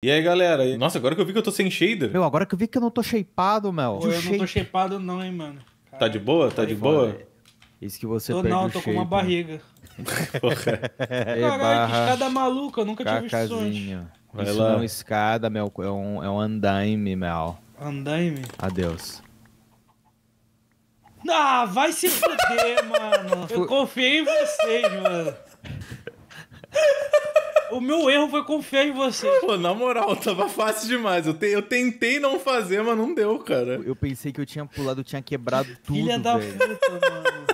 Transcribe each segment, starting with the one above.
E aí, galera? Nossa, agora que eu vi que eu tô sem shader. Meu, agora que eu vi que eu não tô shapeado, Mel. Pô, eu shape... não tô shapeado não, hein, mano. tá de boa? Tá de boa? Isso que você tô, perde Não, tô shape, com uma né? barriga. Porra. Caralho, que escada maluca, eu nunca Cacazinho. tive isso antes. Isso não é escada, Mel. É um, é um andaime, Mel. Andaime? Adeus. Ah, vai se fuder, mano. Eu confiei em vocês, mano o meu erro foi confiar em você. Pô, na moral, tava fácil demais. Eu, te, eu tentei não fazer, mas não deu, cara. Eu pensei que eu tinha pulado, eu tinha quebrado tudo. Filha da velho. puta, mano.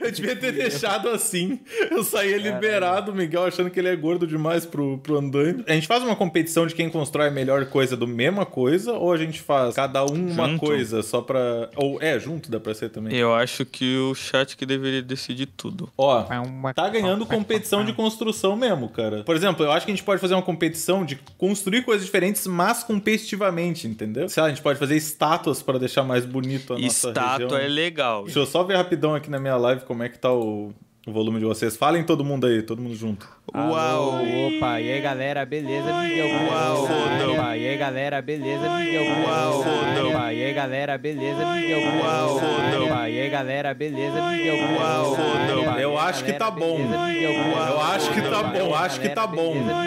Eu devia ter deixado assim. Eu saía liberado, o Miguel achando que ele é gordo demais pro, pro andaime. A gente faz uma competição de quem constrói a melhor coisa do mesma coisa, ou a gente faz cada um uma coisa só pra. Ou é, junto dá pra ser também. Eu acho que o chat que deveria decidir tudo. Ó, é tá ganhando competição de construção mesmo, cara. Por exemplo, eu acho que a gente pode fazer uma competição de construir coisas diferentes, mas competitivamente, entendeu? Sei lá, a gente pode fazer estátuas para deixar mais bonito a nossa Estátua é legal. Deixa eu só ver rapidão aqui na minha live como é que tá o, o volume de vocês. Falem todo mundo aí, todo mundo junto. Uau! Alô, opa, e aí galera, beleza? Miguel Uau, fodão! e aí galera, beleza? Miguel Uau, fodão! e aí galera, beleza? Miguel Uau, fodão! e aí galera, tá beleza? Miguel Uau, tá tá Eu acho que tá bom. Eu acho que tá bom, acho que tá bom. Eu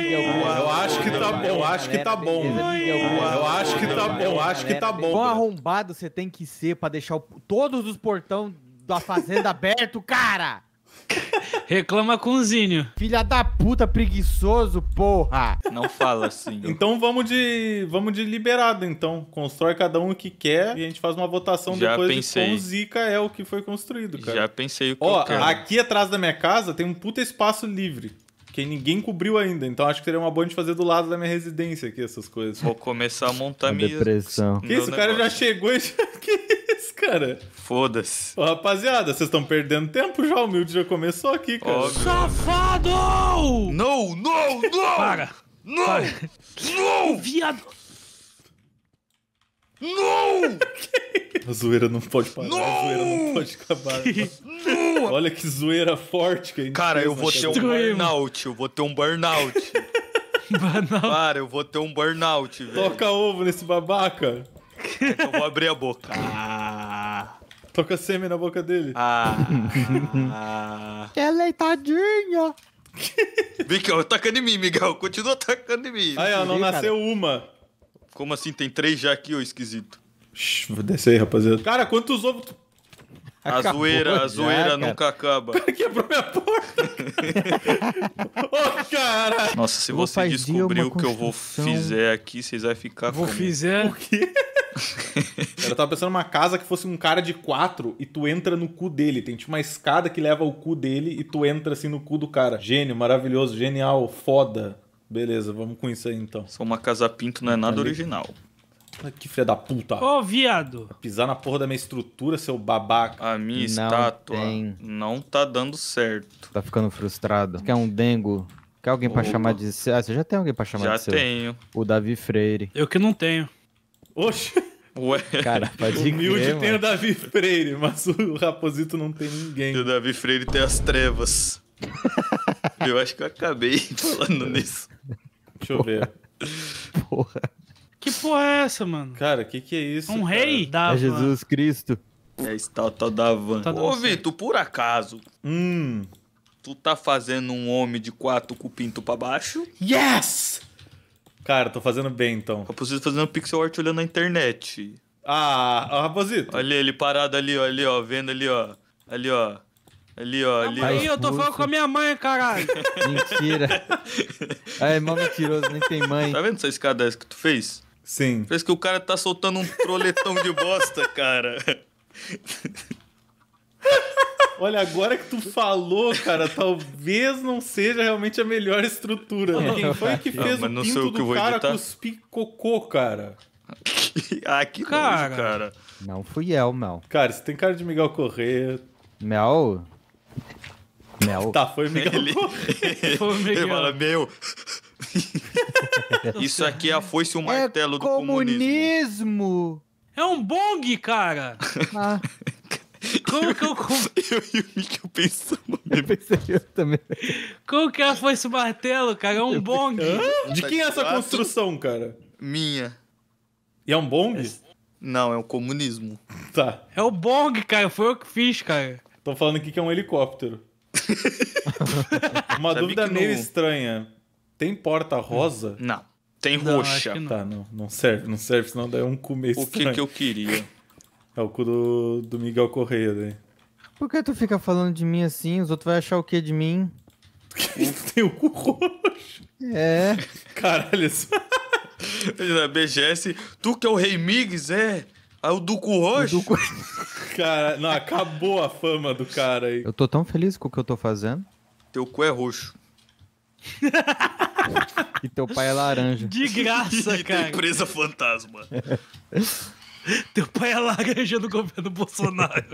acho que tá bom, acho que tá bom. Eu acho que tá bom, acho que tá bom. Quão arrombado você tem que ser pra deixar todos os portões da fazenda aberto, cara! Reclama com o Zinho. Filha da puta, preguiçoso, porra. Não fala assim. então vamos de vamos de liberado, então. Constrói cada um o que quer e a gente faz uma votação Já depois pensei. de quão é o que foi construído, cara. Já pensei o que Ó, eu aqui atrás da minha casa tem um puta espaço livre. Que ninguém cobriu ainda, então acho que seria uma boa de fazer do lado da minha residência aqui essas coisas. Vou começar a montar a minha. Depressão. Que isso, o cara já chegou e já. Que cara. Foda-se. rapaziada, vocês estão perdendo tempo já. O Humilde já começou aqui, cara. Óbvio. Safado! Não, não, não! Para! Não! Para. Não! Viado! Não! a zoeira não pode parar, não! a zoeira não pode acabar. não! Olha que zoeira forte que a gente Cara, eu vou ter um burnout, eu vou ter um burnout. burnout. Cara, eu vou ter um burnout, velho. Toca ovo nesse babaca. É eu vou abrir a boca. Ah. Toca sêmen na boca dele. Ah. ah. é leitadinha. Miguel, tacando em mim, Miguel. Continua atacando em mim. Aí, ó, não nasceu cara. uma. Como assim? Tem três já aqui, ô esquisito. Shhh, vou descer aí, rapaziada. Cara, quantos ovos... A zoeira, a zoeira nunca acaba. O cara quebrou minha porta. oh, cara. Nossa, se você descobrir o que eu vou fizer aqui, vocês vão ficar vou com... Vou fizer? O quê? Eu tava pensando numa casa que fosse um cara de quatro e tu entra no cu dele. Tem tipo uma escada que leva o cu dele e tu entra assim no cu do cara. Gênio, maravilhoso, genial, foda. Beleza, vamos com isso aí então. Só uma casa pinto não é nada original. Ah, que filha da puta. Ô, viado. pisar na porra da minha estrutura, seu babaca. A minha Não estátua tem. não tá dando certo. Tá ficando frustrado. Quer um dengo? Quer alguém pra chamar de Ah, você já tem alguém pra chamar Já de seu? tenho. O Davi Freire. Eu que não tenho. Oxe! Ué. Cara, pode Humilde crer, tem mano. o Davi Freire, mas o Raposito não tem ninguém. E o Davi Freire tem as trevas. eu acho que eu acabei falando nisso. Deixa eu ver. Porra. Que porra é essa, mano? Cara, o que, que é isso? Um cara? rei? É Jesus Cristo. É estátua da van. Tá Ô, Vitor, por acaso. Hum. Tu tá fazendo um homem de quatro com o pinto pra baixo? Yes! Cara, tô fazendo bem então. Raposito tá fazendo pixel art olhando na internet. Ah, ó, Raposito. Olha ele parado ali, ó, ali, ó, vendo ali, ó. Ali, ó. Ali, ó, ali, ó. Aí, eu tô falando com a minha mãe, caralho. Mentira. Aí, é, mal mentiroso, nem tem mãe. Tá vendo essa escada que tu fez? Sim. Parece que o cara tá soltando um troletão de bosta, cara. Olha, agora que tu falou, cara, talvez não seja realmente a melhor estrutura. Né? Quem foi que fez não, o pinto o do cara editar. cuspir cocô, cara? ah, que cara. cara. Não fui eu, Mel. Cara, você tem cara de Miguel Correia. Mel? Mel. Tá, foi Miguel Ele... foi Miguel. fala, meu... Isso aqui é a foice e o é martelo é do comunismo. comunismo. É um bong, cara. Ah. Como que eu. Eu e o Mikkel pensando Eu pensei eu também. Como que ela foi esse martelo, cara? É um bong. De quem é essa construção, cara? Minha. E é um bong? É. Não, é o comunismo. Tá. É o bong, cara. Foi eu que fiz, cara. Estão falando aqui que é um helicóptero. Uma dúvida meio não... estranha. Tem porta rosa? Não. Tem roxa. Não. Tá, não, não serve, não serve, senão daí é um começo O que que eu queria? É o cu do, do Miguel Correia, né? Por que tu fica falando de mim assim? Os outros vão achar o que de mim? Tem o cu roxo. É. Caralho, isso. Na BGS, tu que é o Rei Migs, é? é o do cu roxo? cara, não, acabou a fama do cara aí. Eu tô tão feliz com o que eu tô fazendo. Teu cu é roxo. e teu pai é laranja. De graça, cara. Empresa fantasma. Teu pai é laranja do governo Bolsonaro.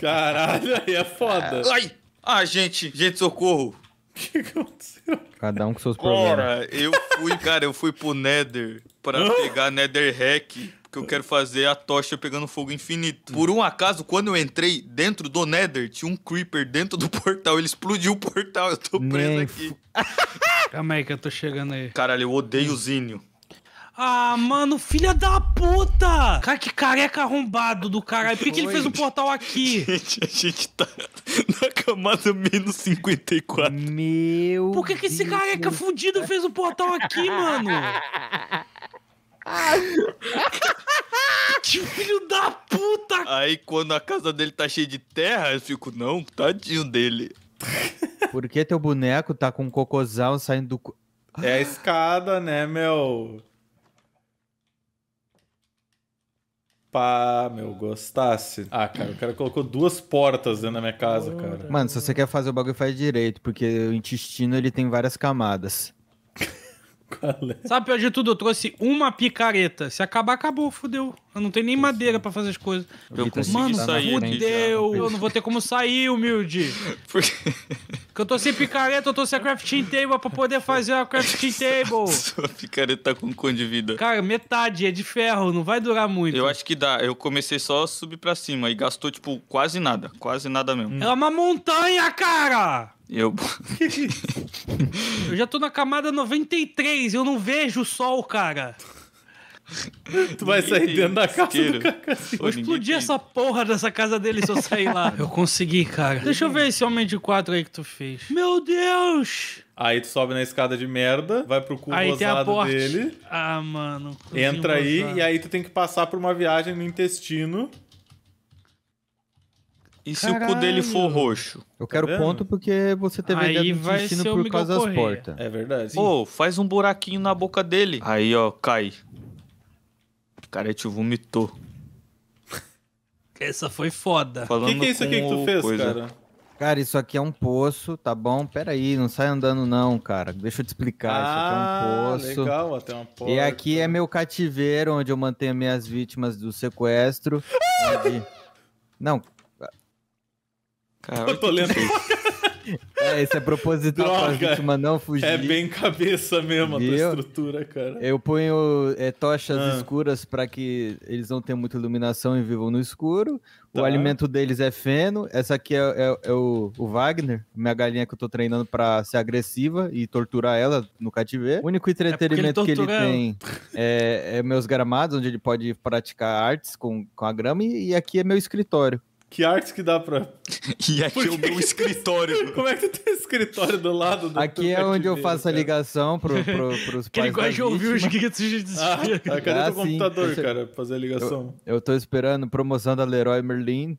Caralho, aí é foda. Ai! Ah, gente, gente, socorro. O que aconteceu? Cada um com seus problemas. Cara, eu fui, cara, eu fui pro Nether pra pegar Nether Hack, porque eu quero fazer a tocha pegando fogo infinito. Por um acaso, quando eu entrei dentro do Nether, tinha um Creeper dentro do portal, ele explodiu o portal, eu tô preso Nem aqui. Calma aí que eu tô chegando aí. Caralho, eu odeio o Zinho. Ah, mano, filha da puta! Cara, que careca arrombado do caralho. Por que, que ele fez o portal aqui? Gente, a gente tá na camada menos 54. Meu. Por que, que esse careca fudido fez o portal aqui, mano? que filho da puta! Aí quando a casa dele tá cheia de terra, eu fico, não, tadinho dele. Por que teu boneco tá com um cocôzão saindo do. É a escada, né, meu? Pá, meu, gostasse. Ah, cara, o cara colocou duas portas dentro da minha casa, cara. Mano, se você quer fazer o bagulho, faz direito, porque o intestino ele tem várias camadas. É? Sabe, pior de tudo, eu trouxe uma picareta. Se acabar, acabou, fudeu. Eu não tenho nem madeira para fazer as coisas. Eu Mano, sair fudeu, eu não vou ter como sair, humilde. Porque... Porque eu tô sem picareta, eu tô sem a crafting table pra poder fazer a crafting table. Sua picareta tá com cor de vida. Cara, metade, é de ferro, não vai durar muito. Eu acho que dá. Eu comecei só a subir pra cima e gastou, tipo, quase nada. Quase nada mesmo. É uma montanha, cara! Eu. eu já tô na camada 93, eu não vejo o sol, cara. Tu vai sair dentro da casa isqueiro. do Eu explodi essa porra dessa casa dele se eu sair lá. eu consegui, cara. Deixa eu ver esse homem de quatro aí que tu fez. Meu Deus! Aí tu sobe na escada de merda, vai pro cu aí rosado dele. Ah, mano. Entra aí e aí tu tem que passar por uma viagem no intestino e se Caralho. o cu dele for roxo? Eu quero tá ponto porque você teve aí vai ser por causa das portas. É verdade. Pô, oh, faz um buraquinho na boca dele. Aí, ó, cai. Cara, te vomitou. Essa foi foda. O que, que, é isso aqui que tu fez, coisa. cara? Cara, isso aqui é um poço, tá bom? Pera aí, não sai andando não, cara. Deixa eu te explicar. Ah, isso aqui é um ah, poço. legal, até uma porta. E aqui é meu cativeiro, onde eu mantenho minhas vítimas do sequestro. Ah! onde... Não, Cara, eu tô lendo. É, isso é proposital Droga. pra vítima não é fugir. É bem cabeça mesmo Viu? a tua estrutura, cara. Eu ponho é, tochas ah. escuras para que eles não tenham muita iluminação e vivam no escuro. Tá. O alimento deles é feno. Essa aqui é, é, é, o, o Wagner, minha galinha que eu tô treinando para ser agressiva e torturar ela no cativeiro. O único é entretenimento ele que ele tem é, é, meus gramados, onde ele pode praticar artes com, com a grama. E, e aqui é meu escritório. Que arte que dá pra. E aqui é o meu escritório. Como é que tu tem escritório do lado do Aqui é onde eu faço a ligação pro, pro, pros que pais. Ele gosta ouvir os gritos de desespero. Ah, cadê teu ah, computador, é- cara, pra fazer a ligação? Eu, eu tô esperando promoção da Leroy Merlin.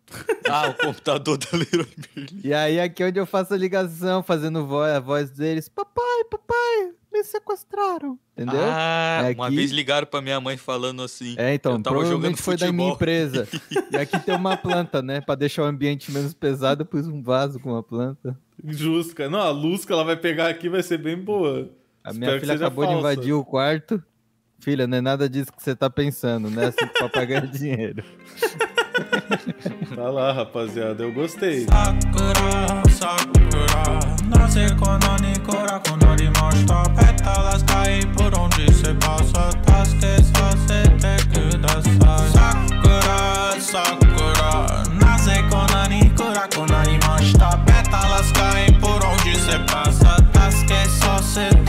ah, o computador da Leroy Merlin. E aí aqui é onde eu faço a ligação, fazendo voz, a voz deles: Papai, papai, me sequestraram. Entendeu? Ah, aqui... É uma vez ligaram pra minha mãe falando assim. É, então, provavelmente foi da minha empresa. e aqui tem uma planta, né? Pra deixar o ambiente menos pesado, eu pus um vaso com uma planta. Justo, cara. Não, a luz que ela vai pegar aqui vai ser bem boa. A Espero minha filha acabou falsa. de invadir o quarto. Filha, não é nada disso que você tá pensando, né? Assim que papai dinheiro. tá lá, rapaziada. Eu gostei. Sakura, Sakura. Hace con Oni, Cora, con Ori,